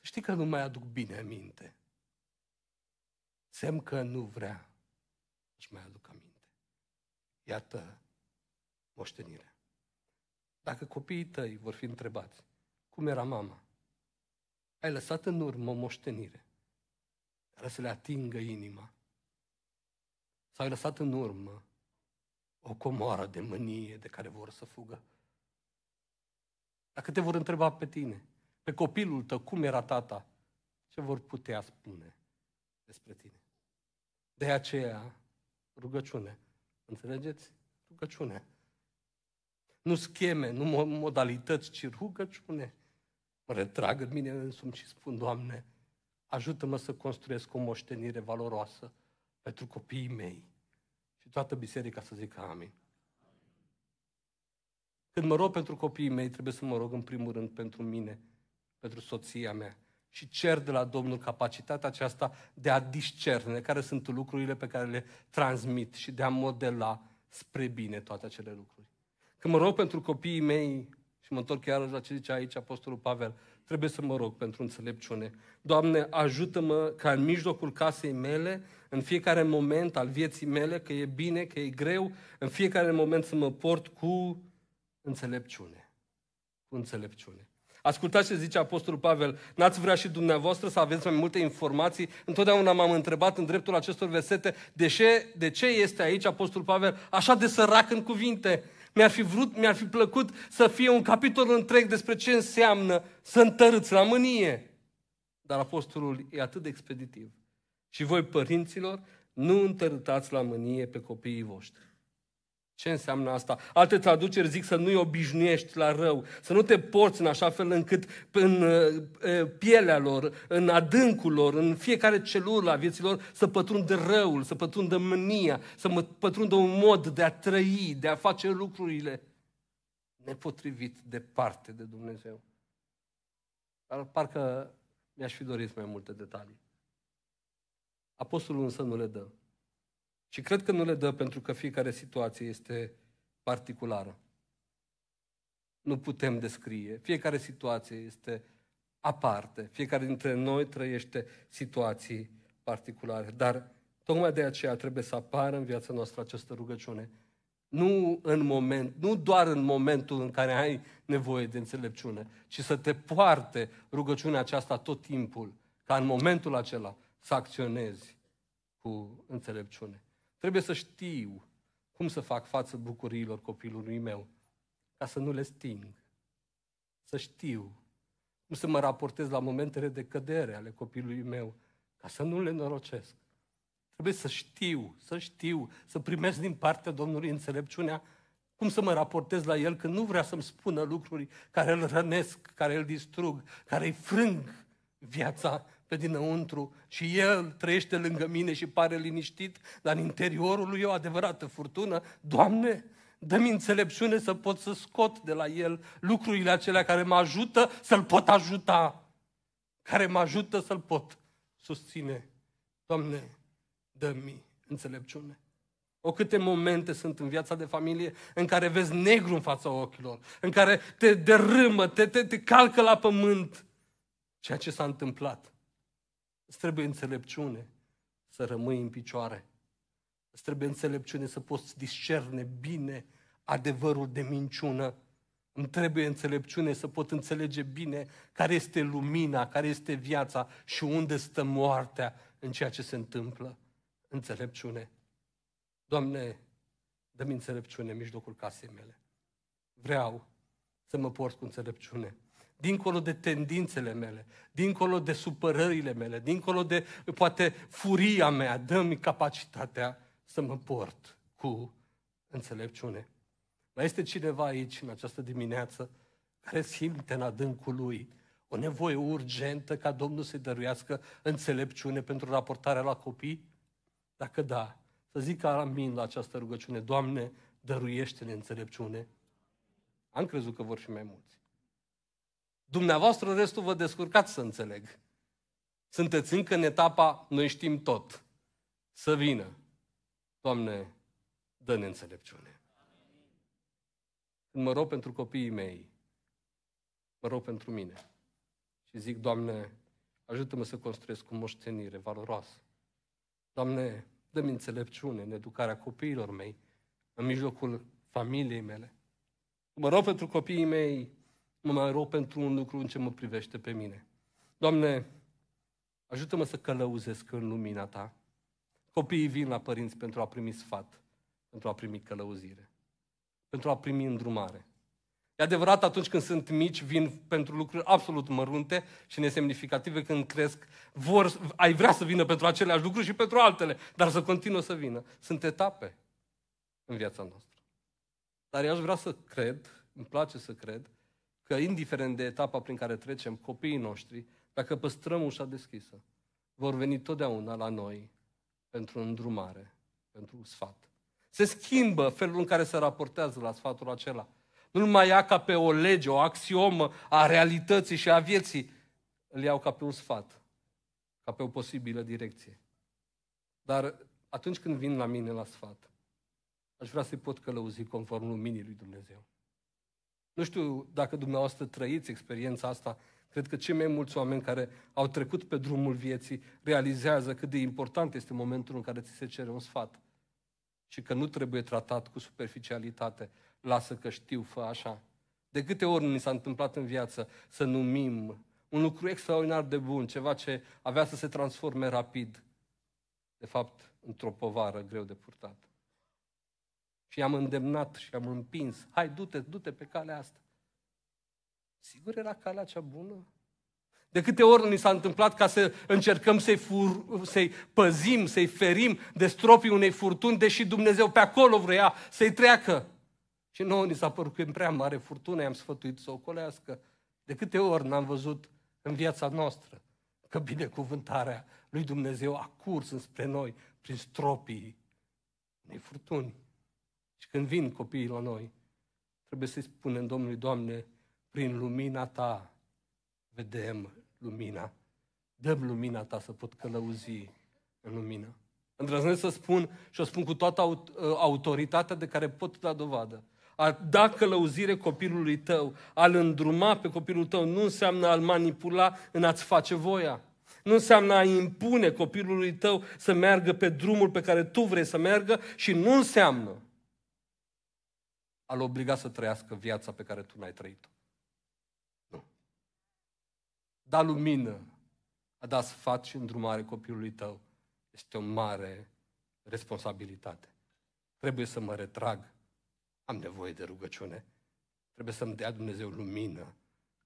știi că nu mai aduc bine aminte. Semn că nu vrea să-și mai aduc aminte. Iată moștenirea. Dacă copiii tăi vor fi întrebați, cum era mama? Ai lăsat în urmă moștenire care să le atingă inima. Sau ai lăsat în urmă o comoară de mânie de care vor să fugă. Dacă te vor întreba pe tine, pe copilul tău, cum era tata, ce vor putea spune despre tine? De aceea, rugăciune, Înțelegeți? Rugăciune. Nu scheme, nu modalități, ci rugăciune. Mă retrag în mine însumi și spun, Doamne, ajută-mă să construiesc o moștenire valoroasă pentru copiii mei. Și toată biserica să zică amin. Când mă rog pentru copiii mei, trebuie să mă rog în primul rând pentru mine, pentru soția mea, și cer de la Domnul capacitatea aceasta de a discerne care sunt lucrurile pe care le transmit și de a modela spre bine toate acele lucruri. Când mă rog pentru copiii mei, și mă întorc chiar la ce zice aici Apostolul Pavel, trebuie să mă rog pentru înțelepciune. Doamne, ajută-mă ca în mijlocul casei mele, în fiecare moment al vieții mele, că e bine, că e greu, în fiecare moment să mă port cu înțelepciune. Cu înțelepciune. Ascultați ce zice Apostolul Pavel. N-ați vrea și dumneavoastră să aveți mai multe informații? Întotdeauna m-am întrebat în dreptul acestor versete de ce, de ce este aici Apostolul Pavel așa de sărac în cuvinte. Mi-ar fi vrut, mi-ar fi plăcut să fie un capitol întreg despre ce înseamnă să întărâți la mânie. Dar apostolul e atât de expeditiv. Și voi, părinților, nu întărâtați la mânie pe copiii voștri. Ce înseamnă asta? Alte traduceri zic să nu-i obișnuiești la rău, să nu te porți în așa fel încât în uh, uh, pielea lor, în adâncul lor, în fiecare celulă a vieților să pătrundă răul, să pătrundă mânia, să pătrundă un mod de a trăi, de a face lucrurile nepotrivit departe de Dumnezeu. Dar parcă mi-aș fi dorit mai multe detalii. Apostolul însă nu le dă. Și cred că nu le dă pentru că fiecare situație este particulară. Nu putem descrie. Fiecare situație este aparte. Fiecare dintre noi trăiește situații particulare. Dar tocmai de aceea trebuie să apară în viața noastră această rugăciune. Nu, în moment, nu doar în momentul în care ai nevoie de înțelepciune, ci să te poarte rugăciunea aceasta tot timpul, ca în momentul acela să acționezi cu înțelepciune. Trebuie să știu cum să fac față bucuriilor copilului meu, ca să nu le sting. Să știu cum să mă raportez la momentele de cădere ale copilului meu, ca să nu le norocesc. Trebuie să știu, să știu, să primesc din partea Domnului înțelepciunea cum să mă raportez la el când nu vrea să-mi spună lucruri care îl rănesc, care îl distrug, care îi frâng viața pe dinăuntru și El trăiește lângă mine și pare liniștit, dar în interiorul lui e o adevărată furtună. Doamne, dă-mi înțelepciune să pot să scot de la El lucrurile acelea care mă ajută să-L pot ajuta, care mă ajută să-L pot susține. Doamne, dă-mi înțelepciune. O câte momente sunt în viața de familie în care vezi negru în fața ochilor, în care te derâmă, te, te, te calcă la pământ ceea ce s-a întâmplat Îți trebuie înțelepciune să rămâi în picioare. Îți trebuie înțelepciune să poți discerne bine adevărul de minciună. Îmi trebuie înțelepciune să pot înțelege bine care este lumina, care este viața și unde stă moartea în ceea ce se întâmplă. Înțelepciune. Doamne, dă-mi înțelepciune în mijlocul casei mele. Vreau să mă port cu înțelepciune dincolo de tendințele mele, dincolo de supărările mele, dincolo de, poate, furia mea, dă-mi capacitatea să mă port cu înțelepciune. Mai este cineva aici în această dimineață care simte în adâncul lui o nevoie urgentă ca Domnul să-i dăruiască înțelepciune pentru raportarea la copii? Dacă da, să zic amin la această rugăciune. Doamne, dăruiește-ne înțelepciune. Am crezut că vor fi mai mulți. Dumneavoastră restul vă descurcați să înțeleg. Sunteți încă în etapa, noi știm tot. Să vină. Doamne, dă-ne înțelepciune. Când mă rog pentru copiii mei, mă rog pentru mine și zic, Doamne, ajută-mă să construiesc o moștenire valoroasă. Doamne, dă-mi înțelepciune în educarea copiilor mei, în mijlocul familiei mele. Mă rog pentru copiii mei mă mai rog pentru un lucru în ce mă privește pe mine. Doamne, ajută-mă să călăuzesc în lumina Ta. Copiii vin la părinți pentru a primi sfat, pentru a primi călăuzire, pentru a primi îndrumare. E adevărat, atunci când sunt mici, vin pentru lucruri absolut mărunte și nesemnificative când cresc. Vor, ai vrea să vină pentru aceleași lucruri și pentru altele, dar să continuă să vină. Sunt etape în viața noastră. Dar eu aș vrea să cred, îmi place să cred, că indiferent de etapa prin care trecem, copiii noștri, dacă păstrăm ușa deschisă, vor veni totdeauna la noi pentru îndrumare, pentru sfat. Se schimbă felul în care se raportează la sfatul acela. Nu-l mai ia ca pe o lege, o axiomă a realității și a vieții. Îl iau ca pe un sfat, ca pe o posibilă direcție. Dar atunci când vin la mine la sfat, aș vrea să-i pot călăuzi conform luminii lui Dumnezeu. Nu știu dacă dumneavoastră trăiți experiența asta. Cred că cei mai mulți oameni care au trecut pe drumul vieții realizează cât de important este momentul în care ți se cere un sfat și că nu trebuie tratat cu superficialitate. Lasă că știu, fă așa. De câte ori ni s-a întâmplat în viață să numim un lucru extraordinar de bun, ceva ce avea să se transforme rapid, de fapt, într-o povară greu de purtat. Și am îndemnat și am împins. Hai, du-te, du-te pe calea asta. Sigur era calea cea bună? De câte ori ni s-a întâmplat ca să încercăm să-i, fur, să păzim, să-i ferim de stropii unei furtuni, deși Dumnezeu pe acolo vrea să-i treacă. Și nouă ni s-a părut că e prea mare furtună, i-am sfătuit să o colească. De câte ori n-am văzut în viața noastră că binecuvântarea lui Dumnezeu a curs înspre noi prin stropii unei furtuni. Și când vin copiii la noi, trebuie să-i spunem Domnului, Doamne, prin lumina Ta vedem lumina. Dăm lumina Ta să pot călăuzi în lumină. Îndrăznesc să spun și o spun cu toată uh, autoritatea de care pot da dovadă. A da călăuzire copilului tău, a-l îndruma pe copilul tău, nu înseamnă a-l manipula în a-ți face voia. Nu înseamnă a impune copilului tău să meargă pe drumul pe care tu vrei să meargă și nu înseamnă a-l obliga să trăiască viața pe care tu n-ai trăit-o. Nu. Da lumină, a da sfat și îndrumare copilului tău este o mare responsabilitate. Trebuie să mă retrag. Am nevoie de rugăciune. Trebuie să-mi dea Dumnezeu lumină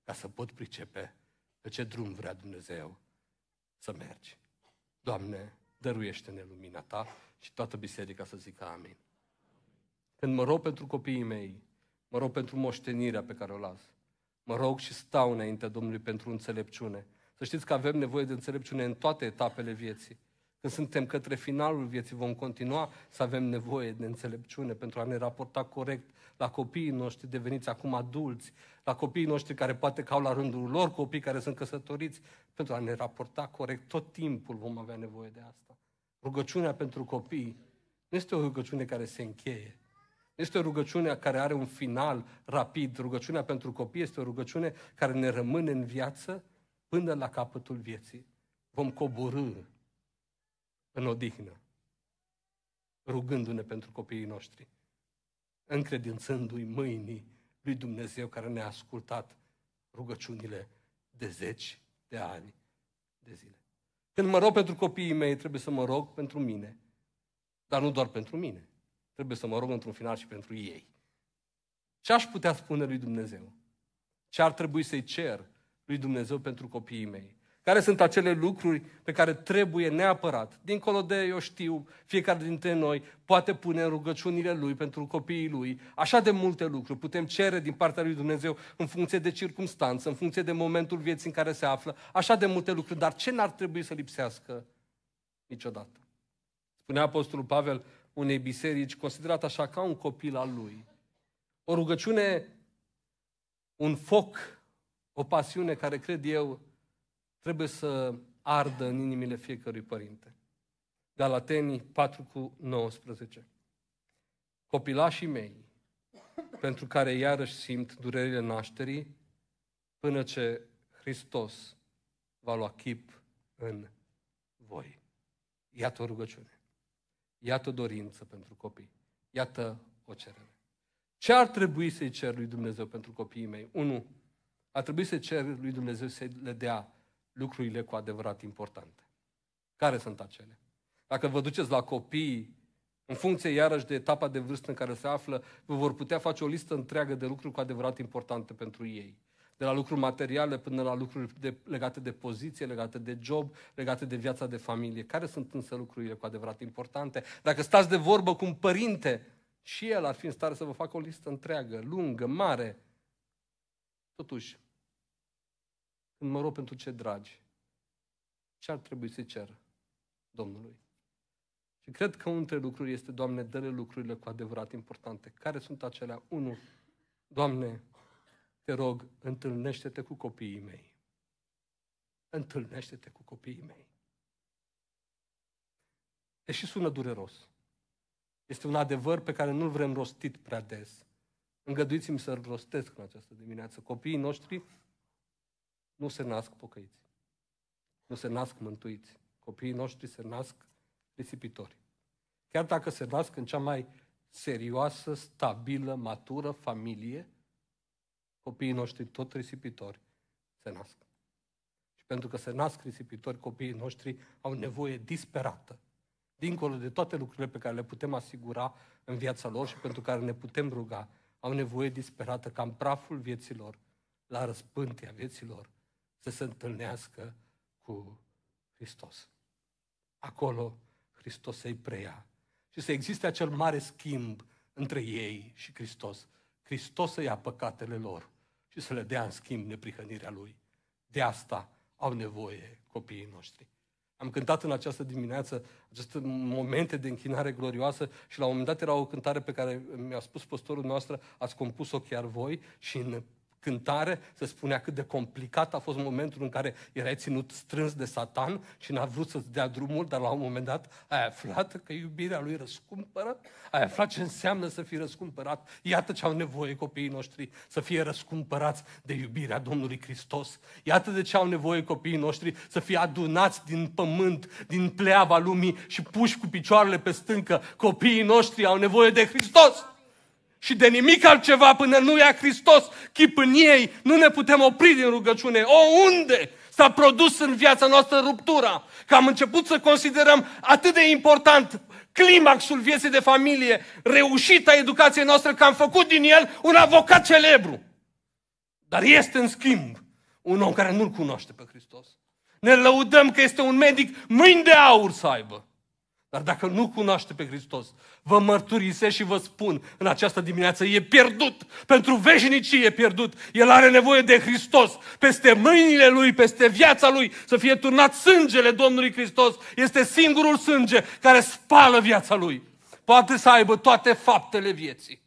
ca să pot pricepe pe ce drum vrea Dumnezeu să mergi. Doamne, dăruiește-ne lumina Ta și toată biserica să zică amin. Când mă rog pentru copiii mei, mă rog pentru moștenirea pe care o las, mă rog și stau înaintea Domnului pentru înțelepciune. Să știți că avem nevoie de înțelepciune în toate etapele vieții. Când suntem către finalul vieții, vom continua să avem nevoie de înțelepciune pentru a ne raporta corect la copiii noștri deveniți acum adulți, la copiii noștri care poate că au la rândul lor copii care sunt căsătoriți, pentru a ne raporta corect. Tot timpul vom avea nevoie de asta. Rugăciunea pentru copii nu este o rugăciune care se încheie, este o rugăciune care are un final rapid. Rugăciunea pentru copii este o rugăciune care ne rămâne în viață până la capătul vieții. Vom coborâ în odihnă, rugându-ne pentru copiii noștri, încredințându-i mâinii lui Dumnezeu care ne-a ascultat rugăciunile de zeci de ani de zile. Când mă rog pentru copiii mei, trebuie să mă rog pentru mine, dar nu doar pentru mine, Trebuie să mă rog într-un final și pentru ei. Ce aș putea spune lui Dumnezeu? Ce ar trebui să-i cer lui Dumnezeu pentru copiii mei? Care sunt acele lucruri pe care trebuie neapărat, dincolo de, eu știu, fiecare dintre noi poate pune în rugăciunile lui pentru copiii lui, așa de multe lucruri putem cere din partea lui Dumnezeu în funcție de circunstanță, în funcție de momentul vieții în care se află, așa de multe lucruri, dar ce n-ar trebui să lipsească niciodată? Spunea Apostolul Pavel, unei biserici, considerat așa ca un copil al lui. O rugăciune, un foc, o pasiune care, cred eu, trebuie să ardă în inimile fiecărui părinte. Galatenii 4 cu 19. Copilașii mei, pentru care iarăși simt durerile nașterii, până ce Hristos va lua chip în voi. Iată o rugăciune. Iată o dorință pentru copii. Iată o cerere. Ce ar trebui să-i cer lui Dumnezeu pentru copiii mei? Unu, ar trebui să cer lui Dumnezeu să le dea lucrurile cu adevărat importante. Care sunt acele? Dacă vă duceți la copii, în funcție iarăși de etapa de vârstă în care se află, vă vor putea face o listă întreagă de lucruri cu adevărat importante pentru ei de la lucruri materiale până la lucruri de, legate de poziție, legate de job, legate de viața de familie. Care sunt însă lucrurile cu adevărat importante? Dacă stați de vorbă cu un părinte, și el ar fi în stare să vă facă o listă întreagă, lungă, mare. Totuși, când mă rog pentru ce dragi, ce ar trebui să cer Domnului? Și cred că unul dintre lucruri este, Doamne, dă lucrurile cu adevărat importante. Care sunt acelea? Unu, Doamne, te rog, întâlnește-te cu copiii mei. Întâlnește-te cu copiii mei. Deși sună dureros, este un adevăr pe care nu-l vrem rostit prea des. Îngăduiți-mi să-l rostesc în această dimineață. Copiii noștri nu se nasc pocăiți. Nu se nasc mântuiți. Copiii noștri se nasc risipitori. Chiar dacă se nasc în cea mai serioasă, stabilă, matură familie, copiii noștri tot risipitori se nasc. Și pentru că se nasc risipitori, copiii noștri au nevoie disperată, dincolo de toate lucrurile pe care le putem asigura în viața lor și pentru care ne putem ruga, au nevoie disperată ca în praful vieților, la răspântia vieților, să se întâlnească cu Hristos. Acolo Hristos să-i preia și să existe acel mare schimb între ei și Hristos. Hristos să ia păcatele lor și să le dea în schimb neprihănirea Lui. De asta au nevoie copiii noștri. Am cântat în această dimineață aceste momente de închinare glorioasă și la un moment dat era o cântare pe care mi-a spus postorul noastră, ați compus-o chiar voi și în cântare se spunea cât de complicat a fost momentul în care erai ținut strâns de satan și n-a vrut să-ți dea drumul, dar la un moment dat ai aflat că iubirea lui răscumpără, ai aflat ce înseamnă să fii răscumpărat. Iată ce au nevoie copiii noștri, să fie răscumpărați de iubirea Domnului Hristos. Iată de ce au nevoie copiii noștri să fie adunați din pământ, din pleava lumii și puși cu picioarele pe stâncă. Copiii noștri au nevoie de Hristos și de nimic altceva până nu ia Hristos chip în ei, nu ne putem opri din rugăciune. O, unde s-a produs în viața noastră ruptura? Că am început să considerăm atât de important climaxul vieții de familie, reușita educației noastre, că am făcut din el un avocat celebru. Dar este, în schimb, un om care nu-L cunoaște pe Hristos. Ne lăudăm că este un medic mâini de aur să aibă. Dar dacă nu cunoaște pe Hristos, Vă mărturisesc și vă spun în această dimineață, e pierdut. Pentru veșnicie e pierdut. El are nevoie de Hristos. Peste mâinile lui, peste viața lui, să fie turnat sângele Domnului Hristos. Este singurul sânge care spală viața lui. Poate să aibă toate faptele vieții.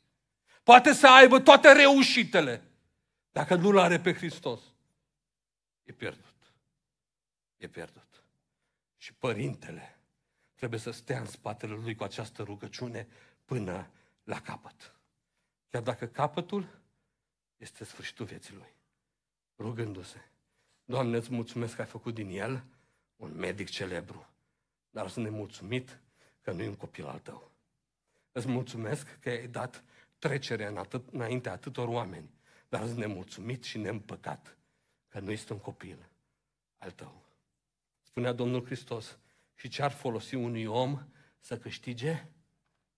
Poate să aibă toate reușitele. Dacă nu-L are pe Hristos, e pierdut. E pierdut. Și părintele trebuie să stea în spatele lui cu această rugăciune până la capăt. Chiar dacă capătul este sfârșitul vieții lui. Rugându-se. Doamne, îți mulțumesc că ai făcut din el un medic celebru, dar sunt nemulțumit că nu e un copil al tău. Îți mulțumesc că ai dat trecerea în atât, înaintea atâtor oameni, dar sunt nemulțumit și neîmpăcat că nu este un copil al tău. Spunea Domnul Hristos, și ce ar folosi unui om să câștige?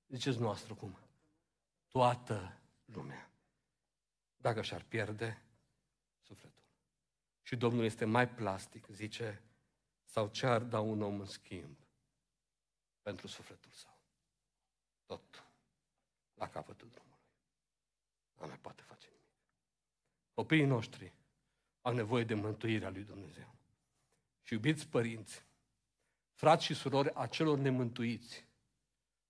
Ziceți noastră cum? Toată lumea. Dacă și-ar pierde sufletul. Și Domnul este mai plastic, zice, sau ce ar da un om în schimb pentru sufletul său? Tot la capătul drumului. Nu mai poate face nimic. Copiii noștri au nevoie de mântuirea lui Dumnezeu. Și iubiți părinți, Frați și surori, a celor nemântuiți,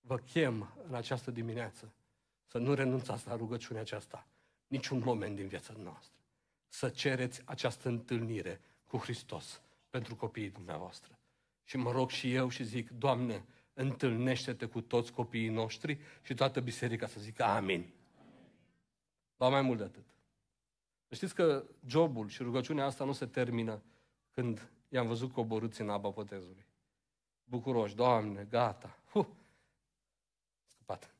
vă chem în această dimineață să nu renunțați la rugăciunea aceasta niciun moment din viața noastră. Să cereți această întâlnire cu Hristos pentru copiii dumneavoastră. Și mă rog și eu și zic, Doamne, întâlnește-te cu toți copiii noștri și toată biserica să zică amin. Dar mai mult de atât. Știți că jobul și rugăciunea asta nu se termină când i-am văzut coborâți în aba botezului bucuroși. Doamne, gata. Huh. Scăpat.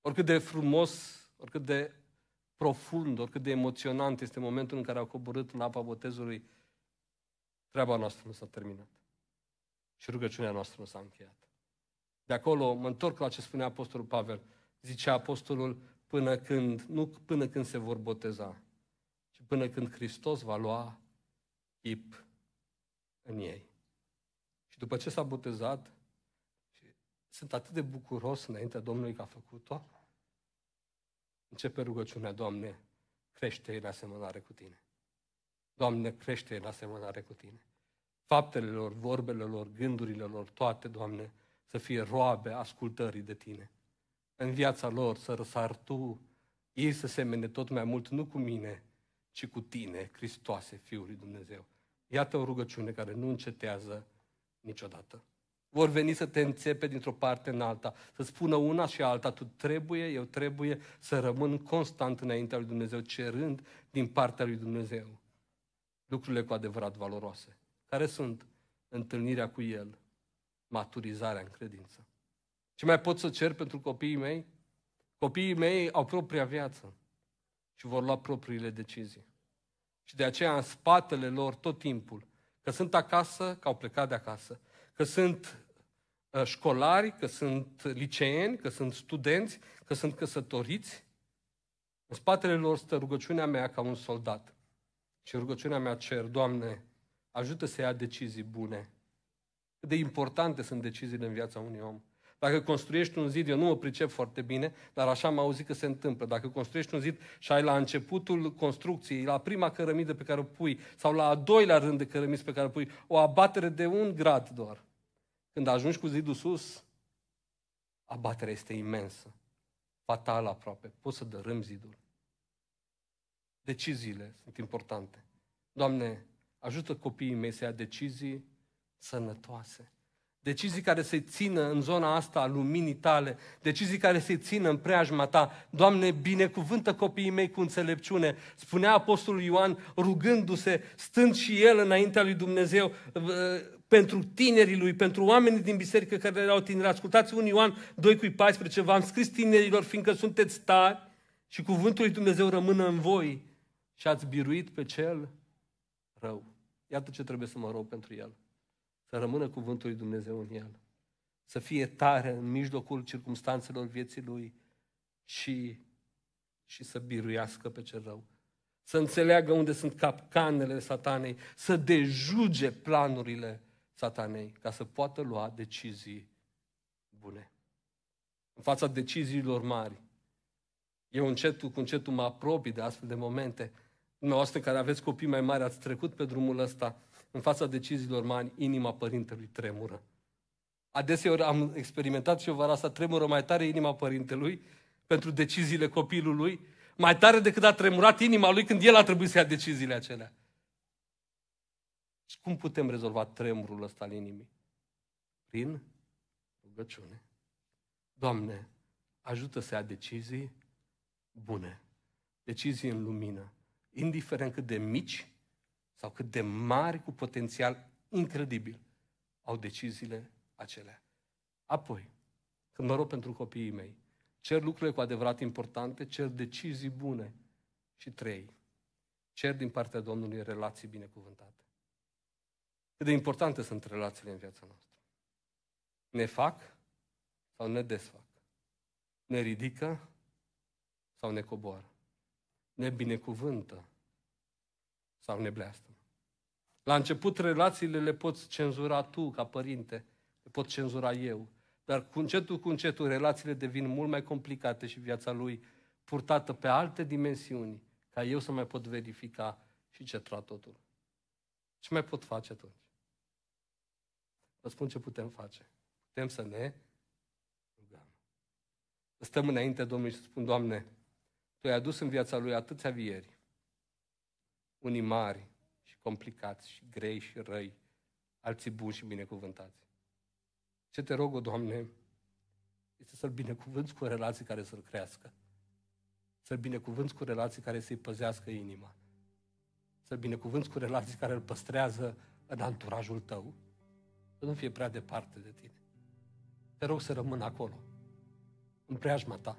Oricât de frumos, oricât de profund, oricât de emoționant este momentul în care au coborât în apa botezului, treaba noastră nu s-a terminat. Și rugăciunea noastră nu s-a încheiat. De acolo mă întorc la ce spunea Apostolul Pavel. Zicea Apostolul, până când, nu până când se vor boteza, ci până când Hristos va lua chip în ei. Și după ce s-a botezat, sunt atât de bucuros înaintea Domnului că a făcut-o, începe rugăciunea, Doamne, crește la asemănare cu Tine. Doamne, crește la asemănare cu Tine. Faptele lor, vorbele lor, gândurile lor, toate, Doamne, să fie roabe ascultării de Tine. În viața lor să răsar Tu, ei să semene tot mai mult, nu cu mine, ci cu Tine, Hristoase, Fiul lui Dumnezeu. Iată o rugăciune care nu încetează, niciodată. Vor veni să te înțepe dintr-o parte în alta, să spună una și alta, tu trebuie, eu trebuie să rămân constant înaintea lui Dumnezeu, cerând din partea lui Dumnezeu lucrurile cu adevărat valoroase. Care sunt? Întâlnirea cu El, maturizarea în credință. Ce mai pot să cer pentru copiii mei? Copiii mei au propria viață și vor lua propriile decizii. Și de aceea în spatele lor tot timpul Că sunt acasă, că au plecat de acasă. Că sunt uh, școlari, că sunt liceeni, că sunt studenți, că sunt căsătoriți. În spatele lor stă rugăciunea mea ca un soldat. Și rugăciunea mea cer, Doamne, ajută să ia decizii bune. Cât de importante sunt deciziile în viața unui om. Dacă construiești un zid, eu nu mă pricep foarte bine, dar așa am auzit că se întâmplă. Dacă construiești un zid și ai la începutul construcției, la prima cărămidă pe care o pui, sau la a doilea rând de cărămizi pe care o pui, o abatere de un grad doar. Când ajungi cu zidul sus, abaterea este imensă, fatală aproape, poți să dărâm zidul. Deciziile sunt importante. Doamne, ajută copiii mei să ia decizii sănătoase. Decizii care se țină în zona asta a luminii tale, decizii care se țină în preajma ta. Doamne, binecuvântă copiii mei cu înțelepciune. Spunea Apostolul Ioan rugându-se, stând și el înaintea lui Dumnezeu, pentru tinerii lui, pentru oamenii din biserică care erau tineri. Ascultați un Ioan 2 cu 14, v-am scris tinerilor, fiindcă sunteți tari și cuvântul lui Dumnezeu rămână în voi și ați biruit pe cel rău. Iată ce trebuie să mă rog pentru el să rămână cuvântul lui Dumnezeu în el, să fie tare în mijlocul circumstanțelor vieții lui și, și să biruiască pe cel rău. Să înțeleagă unde sunt capcanele satanei, să dejuge planurile satanei, ca să poată lua decizii bune. În fața deciziilor mari, eu încetul cu încetul mă apropii de astfel de momente. Dumneavoastră care aveți copii mai mari, ați trecut pe drumul ăsta, în fața deciziilor mari, inima părintelui tremură. Adeseori am experimentat și eu vara asta, tremură mai tare inima părintelui pentru deciziile copilului, mai tare decât a tremurat inima lui când el a trebuit să ia deciziile acelea. Și cum putem rezolva tremurul ăsta al inimii? Prin rugăciune. Doamne, ajută să ia decizii bune, decizii în lumină, indiferent cât de mici sau cât de mari cu potențial incredibil au deciziile acelea. Apoi, când mă rog pentru copiii mei, cer lucrurile cu adevărat importante, cer decizii bune și trei, cer din partea Domnului relații binecuvântate. Cât de importante sunt relațiile în viața noastră. Ne fac sau ne desfac. Ne ridică sau ne coboară. Ne binecuvântă sau nebleastă. La început relațiile le poți cenzura tu ca părinte, le pot cenzura eu, dar cu încetul cu încetul relațiile devin mult mai complicate și viața lui purtată pe alte dimensiuni, ca eu să mai pot verifica și cetra totul. Ce mai pot face atunci? Vă spun ce putem face. Putem să ne rugăm. Stăm înainte Domnului și spun, Doamne, Tu ai adus în viața Lui atâția vieri, unii mari și complicați și grei și răi, alții buni și binecuvântați. Ce te rog, o Doamne, este să-L binecuvânți cu relații care să-L crească. Să-L binecuvânți cu relații care să-i păzească inima. Să-L binecuvânți cu relații care îl păstrează în anturajul tău. Să nu fie prea departe de tine. Te rog să rămână acolo, în preajma ta.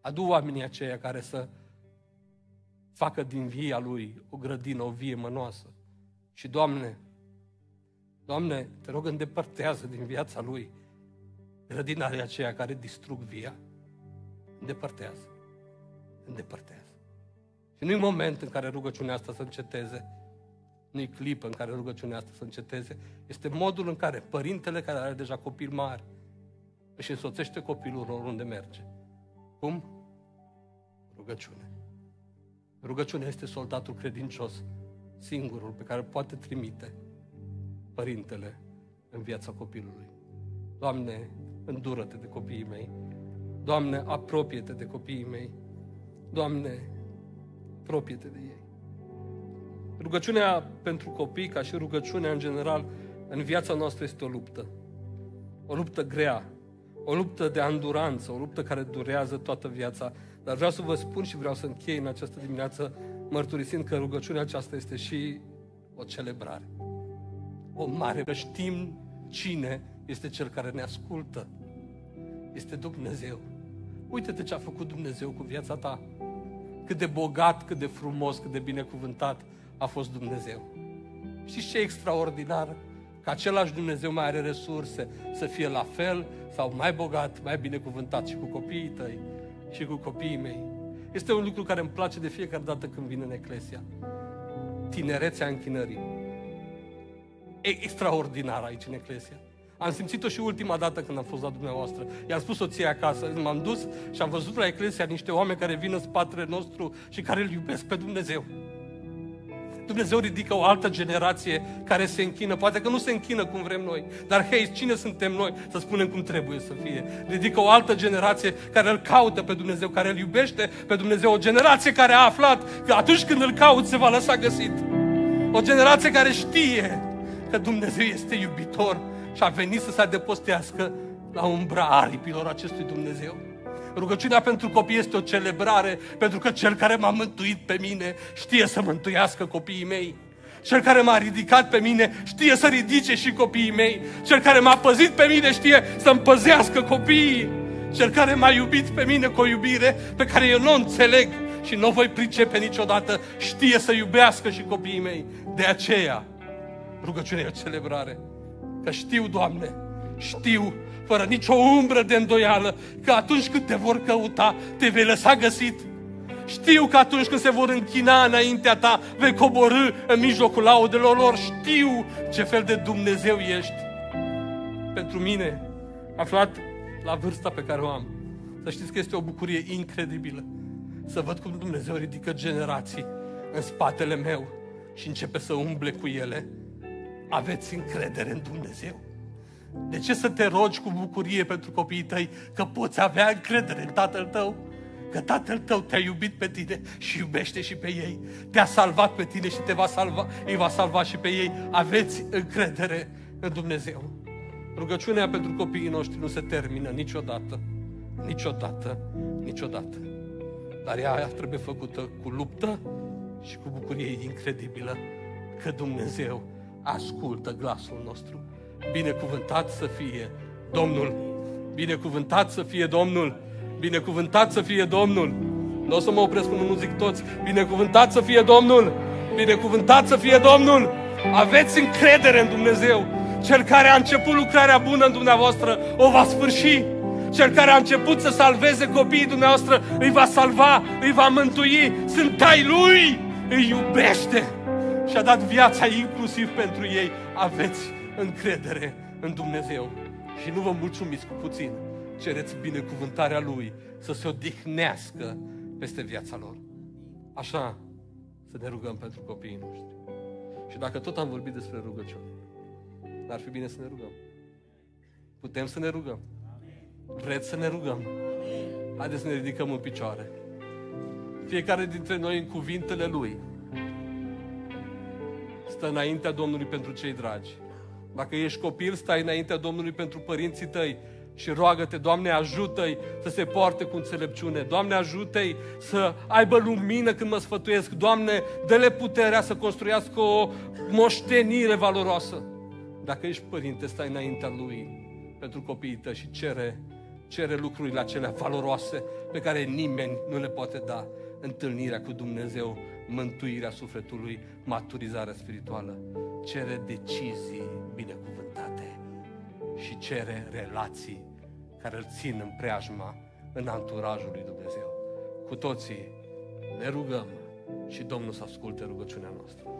Adu oamenii aceia care să facă din via lui o grădină, o vie mănoasă. Și, Doamne, Doamne, te rog, îndepărtează din viața lui grădina aceea care distrug via. Îndepărtează. Îndepărtează. Și nu-i moment în care rugăciunea asta să înceteze, nu-i clipă în care rugăciunea asta să înceteze, este modul în care părintele care are deja copil mari își însoțește copilul lor unde merge. Cum? Rugăciunea. Rugăciunea este soldatul credincios, singurul pe care poate trimite părintele în viața copilului. Doamne, îndură-te de copiii mei. Doamne, apropie-te de copiii mei. Doamne, apropie-te de ei. Rugăciunea pentru copii, ca și rugăciunea în general, în viața noastră este o luptă. O luptă grea, o luptă de anduranță, o luptă care durează toată viața. Dar vreau să vă spun și vreau să închei în această dimineață mărturisind că rugăciunea aceasta este și o celebrare. O mare, că știm cine este Cel care ne ascultă. Este Dumnezeu. Uite-te ce a făcut Dumnezeu cu viața ta. Cât de bogat, cât de frumos, cât de binecuvântat a fost Dumnezeu. Și ce extraordinar? Că același Dumnezeu mai are resurse să fie la fel sau mai bogat, mai binecuvântat și cu copiii tăi, și cu copiii mei. Este un lucru care îmi place de fiecare dată când vin în Eclesia. Tinerețea închinării. E extraordinar aici în Eclesia. Am simțit-o și ultima dată când am fost la dumneavoastră. I-am spus soția acasă, m-am dus și am văzut la Eclesia niște oameni care vin în spatele nostru și care îl iubesc pe Dumnezeu. Dumnezeu ridică o altă generație care se închină. Poate că nu se închină cum vrem noi, dar hei, cine suntem noi să spunem cum trebuie să fie? Ridică o altă generație care îl caută pe Dumnezeu, care îl iubește pe Dumnezeu. O generație care a aflat că atunci când îl caut se va lăsa găsit. O generație care știe că Dumnezeu este iubitor și a venit să se adepostească la umbra aripilor acestui Dumnezeu. Rugăciunea pentru copii este o celebrare, pentru că cel care m-a mântuit pe mine știe să mântuiască copiii mei. Cel care m-a ridicat pe mine știe să ridice și copiii mei. Cel care m-a păzit pe mine știe să-mi păzească copiii. Cel care m-a iubit pe mine cu o iubire pe care eu nu înțeleg și nu o voi pricepe niciodată, știe să iubească și copiii mei. De aceea, rugăciunea e o celebrare. Că știu, Doamne, știu fără nicio umbră de îndoială, că atunci când te vor căuta, te vei lăsa găsit. Știu că atunci când se vor închina înaintea ta, vei coborâ în mijlocul laudelor lor. Știu ce fel de Dumnezeu ești. Pentru mine, aflat la vârsta pe care o am, să știți că este o bucurie incredibilă să văd cum Dumnezeu ridică generații în spatele meu și începe să umble cu ele. Aveți încredere în Dumnezeu. De ce să te rogi cu bucurie pentru copiii tăi că poți avea încredere în tatăl tău? Că tatăl tău te-a iubit pe tine și iubește și pe ei. Te-a salvat pe tine și te va salva, îi va salva și pe ei. Aveți încredere în Dumnezeu. Rugăciunea pentru copiii noștri nu se termină niciodată. Niciodată. Niciodată. Dar ea trebuie făcută cu luptă și cu bucurie incredibilă că Dumnezeu ascultă glasul nostru. Binecuvântat să fie Domnul! Binecuvântat să fie Domnul! Binecuvântat să fie Domnul! Nu o să mă opresc până nu zic toți. Binecuvântat să fie Domnul! Binecuvântat să fie Domnul! Aveți încredere în Dumnezeu! Cel care a început lucrarea bună în dumneavoastră o va sfârși. Cel care a început să salveze copiii dumneavoastră îi va salva, îi va mântui. Sunt ai lui! Îi iubește! Și a dat viața inclusiv pentru ei. Aveți încredere în Dumnezeu. Și nu vă mulțumiți cu puțin. Cereți binecuvântarea Lui să se odihnească peste viața lor. Așa să ne rugăm pentru copiii noștri. Și dacă tot am vorbit despre rugăciune, ar fi bine să ne rugăm. Putem să ne rugăm. Vreți să ne rugăm? Haideți să ne ridicăm în picioare. Fiecare dintre noi în cuvintele Lui stă înaintea Domnului pentru cei dragi. Dacă ești copil, stai înaintea Domnului pentru părinții tăi și roagă-te, Doamne, ajută-i să se poarte cu înțelepciune. Doamne, ajută-i să aibă lumină când mă sfătuiesc. Doamne, dă-le puterea să construiască o moștenire valoroasă. Dacă ești părinte, stai înaintea Lui pentru copiii tăi și cere, cere lucrurile acelea valoroase pe care nimeni nu le poate da. Întâlnirea cu Dumnezeu, mântuirea sufletului, maturizarea spirituală. Cere decizii și cere relații care îl țin în preajma, în anturajul lui Dumnezeu. Cu toții ne rugăm și Domnul să asculte rugăciunea noastră.